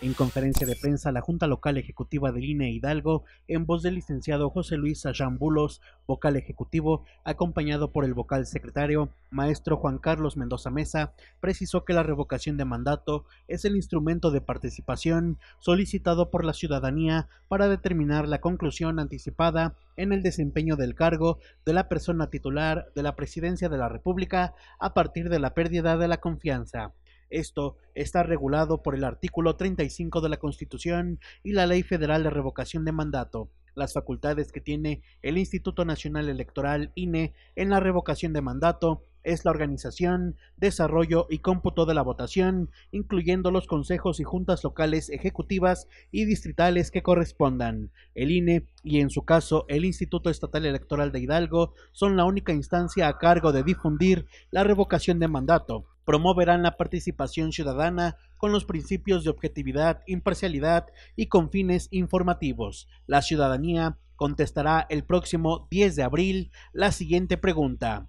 En conferencia de prensa, la Junta Local Ejecutiva de INE Hidalgo, en voz del licenciado José Luis Bulos, vocal ejecutivo, acompañado por el vocal secretario, maestro Juan Carlos Mendoza Mesa, precisó que la revocación de mandato es el instrumento de participación solicitado por la ciudadanía para determinar la conclusión anticipada en el desempeño del cargo de la persona titular de la Presidencia de la República a partir de la pérdida de la confianza. Esto está regulado por el artículo 35 de la Constitución y la Ley Federal de Revocación de Mandato, las facultades que tiene el Instituto Nacional Electoral INE en la revocación de mandato es la organización, desarrollo y cómputo de la votación, incluyendo los consejos y juntas locales ejecutivas y distritales que correspondan. El INE y en su caso el Instituto Estatal Electoral de Hidalgo son la única instancia a cargo de difundir la revocación de mandato, promoverán la participación ciudadana con los principios de objetividad, imparcialidad y con fines informativos. La ciudadanía contestará el próximo 10 de abril la siguiente pregunta.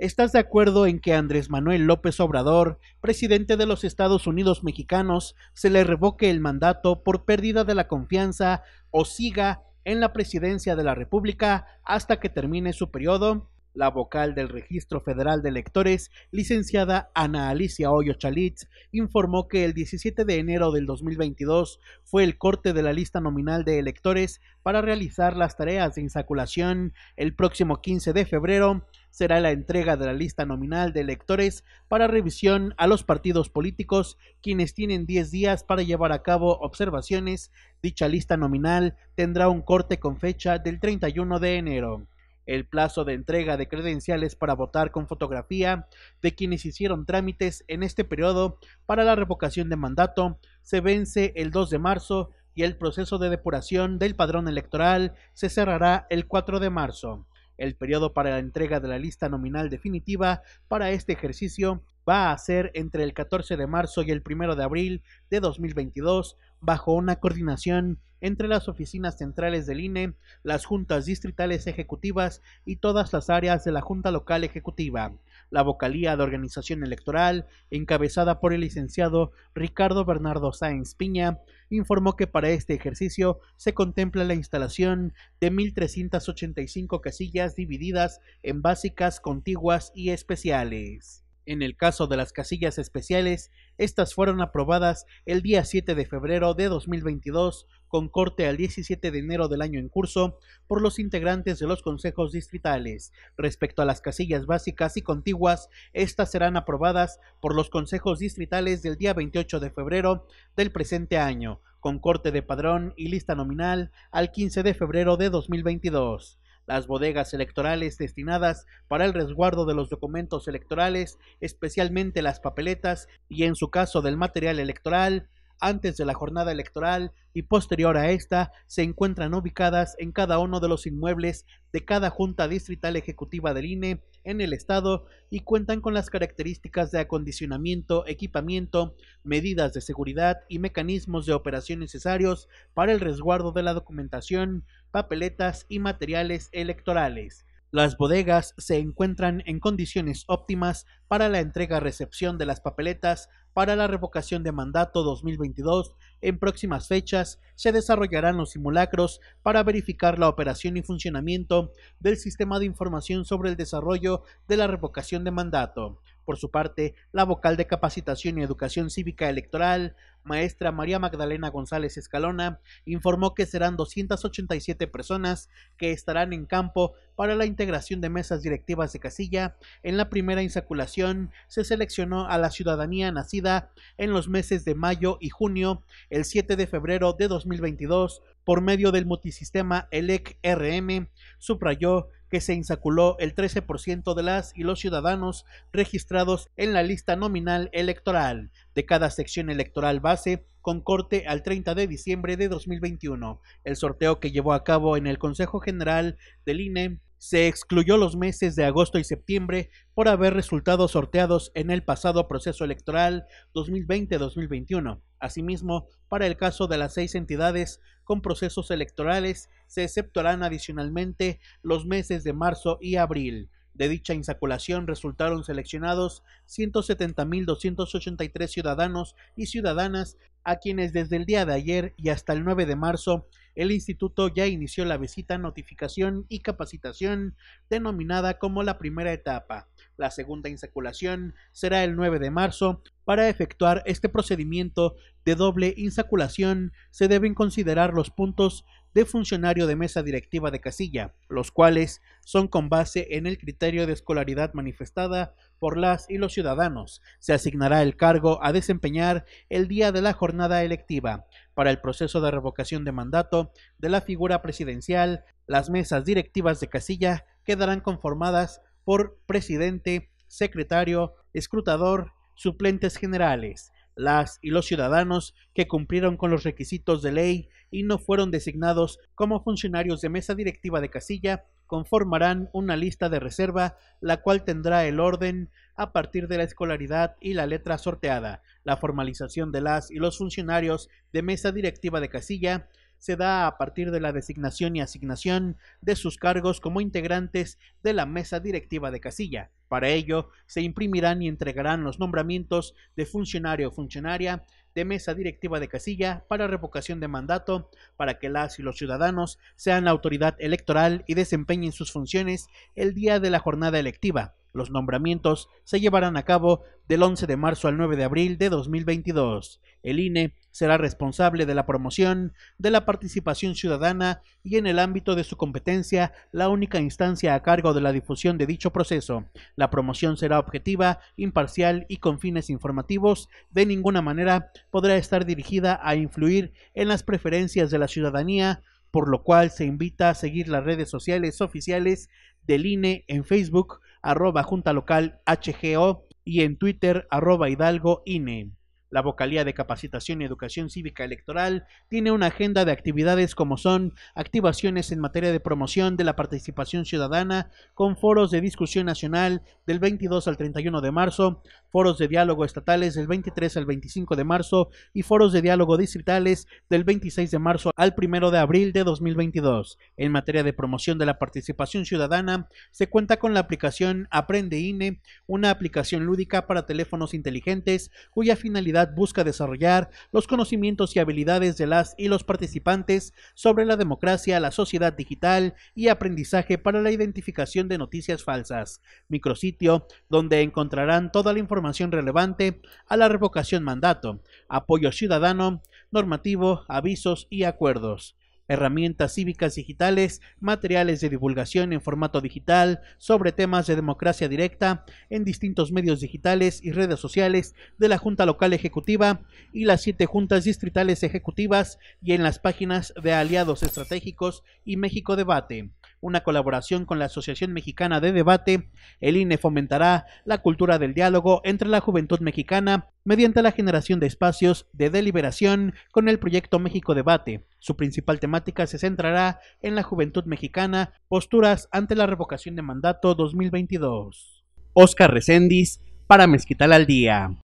¿Estás de acuerdo en que Andrés Manuel López Obrador, presidente de los Estados Unidos mexicanos, se le revoque el mandato por pérdida de la confianza o siga en la presidencia de la República hasta que termine su periodo? La vocal del Registro Federal de Electores, licenciada Ana Alicia Hoyo Chalitz, informó que el 17 de enero del 2022 fue el corte de la lista nominal de electores para realizar las tareas de insaculación. El próximo 15 de febrero será la entrega de la lista nominal de electores para revisión a los partidos políticos, quienes tienen 10 días para llevar a cabo observaciones. Dicha lista nominal tendrá un corte con fecha del 31 de enero. El plazo de entrega de credenciales para votar con fotografía de quienes hicieron trámites en este periodo para la revocación de mandato se vence el 2 de marzo y el proceso de depuración del padrón electoral se cerrará el 4 de marzo. El periodo para la entrega de la lista nominal definitiva para este ejercicio va a ser entre el 14 de marzo y el 1 de abril de 2022 bajo una coordinación entre las oficinas centrales del INE, las juntas distritales ejecutivas y todas las áreas de la Junta Local Ejecutiva la vocalía de organización electoral, encabezada por el licenciado Ricardo Bernardo Sáenz Piña, informó que para este ejercicio se contempla la instalación de 1.385 casillas divididas en básicas, contiguas y especiales. En el caso de las casillas especiales, estas fueron aprobadas el día 7 de febrero de 2022 con corte al 17 de enero del año en curso por los integrantes de los consejos distritales. Respecto a las casillas básicas y contiguas, estas serán aprobadas por los consejos distritales del día 28 de febrero del presente año, con corte de padrón y lista nominal al 15 de febrero de 2022 las bodegas electorales destinadas para el resguardo de los documentos electorales, especialmente las papeletas y en su caso del material electoral, antes de la jornada electoral y posterior a esta, se encuentran ubicadas en cada uno de los inmuebles de cada Junta Distrital Ejecutiva del INE en el Estado y cuentan con las características de acondicionamiento, equipamiento, medidas de seguridad y mecanismos de operación necesarios para el resguardo de la documentación, papeletas y materiales electorales. Las bodegas se encuentran en condiciones óptimas para la entrega-recepción de las papeletas para la revocación de mandato 2022. En próximas fechas se desarrollarán los simulacros para verificar la operación y funcionamiento del sistema de información sobre el desarrollo de la revocación de mandato. Por su parte, la vocal de capacitación y educación cívica electoral, maestra María Magdalena González Escalona informó que serán 287 personas que estarán en campo para la integración de mesas directivas de casilla. En la primera insaculación se seleccionó a la ciudadanía nacida en los meses de mayo y junio, el 7 de febrero de 2022, por medio del multisistema ELEC-RM, subrayó que se insaculó el 13% de las y los ciudadanos registrados en la lista nominal electoral de cada sección electoral base con corte al 30 de diciembre de 2021. El sorteo que llevó a cabo en el Consejo General del INE se excluyó los meses de agosto y septiembre por haber resultado sorteados en el pasado proceso electoral 2020-2021. Asimismo, para el caso de las seis entidades con procesos electorales, se exceptuarán adicionalmente los meses de marzo y abril. De dicha insaculación resultaron seleccionados 170.283 ciudadanos y ciudadanas a quienes desde el día de ayer y hasta el 9 de marzo el instituto ya inició la visita, notificación y capacitación denominada como la primera etapa. La segunda insaculación será el 9 de marzo. Para efectuar este procedimiento de doble insaculación se deben considerar los puntos de funcionario de mesa directiva de casilla, los cuales son con base en el criterio de escolaridad manifestada por las y los ciudadanos. Se asignará el cargo a desempeñar el día de la jornada electiva. Para el proceso de revocación de mandato de la figura presidencial, las mesas directivas de casilla quedarán conformadas por presidente, secretario, escrutador, suplentes generales las y los ciudadanos que cumplieron con los requisitos de ley y no fueron designados como funcionarios de mesa directiva de casilla conformarán una lista de reserva, la cual tendrá el orden a partir de la escolaridad y la letra sorteada. La formalización de las y los funcionarios de mesa directiva de casilla se da a partir de la designación y asignación de sus cargos como integrantes de la mesa directiva de casilla. Para ello, se imprimirán y entregarán los nombramientos de funcionario o funcionaria de mesa directiva de casilla para revocación de mandato, para que las y los ciudadanos sean la autoridad electoral y desempeñen sus funciones el día de la jornada electiva los nombramientos se llevarán a cabo del 11 de marzo al 9 de abril de 2022. El INE será responsable de la promoción de la participación ciudadana y en el ámbito de su competencia la única instancia a cargo de la difusión de dicho proceso. La promoción será objetiva, imparcial y con fines informativos. De ninguna manera podrá estar dirigida a influir en las preferencias de la ciudadanía, por lo cual se invita a seguir las redes sociales oficiales del INE en Facebook, arroba Junta Local HGO y en Twitter arroba Hidalgo INE. La Vocalía de Capacitación y Educación Cívica Electoral tiene una agenda de actividades como son activaciones en materia de promoción de la participación ciudadana con foros de discusión nacional del 22 al 31 de marzo, foros de diálogo estatales del 23 al 25 de marzo y foros de diálogo distritales del 26 de marzo al 1 de abril de 2022. En materia de promoción de la participación ciudadana, se cuenta con la aplicación Aprende INE, una aplicación lúdica para teléfonos inteligentes cuya finalidad busca desarrollar los conocimientos y habilidades de las y los participantes sobre la democracia, la sociedad digital y aprendizaje para la identificación de noticias falsas. Micrositio, donde encontrarán toda la información relevante a la revocación mandato, apoyo ciudadano, normativo, avisos y acuerdos herramientas cívicas digitales, materiales de divulgación en formato digital sobre temas de democracia directa en distintos medios digitales y redes sociales de la Junta Local Ejecutiva y las siete juntas distritales ejecutivas y en las páginas de Aliados Estratégicos y México Debate una colaboración con la Asociación Mexicana de Debate, el INE fomentará la cultura del diálogo entre la juventud mexicana mediante la generación de espacios de deliberación con el proyecto México Debate. Su principal temática se centrará en la juventud mexicana, posturas ante la revocación de mandato 2022. Oscar Recendis para Mezquital al Día.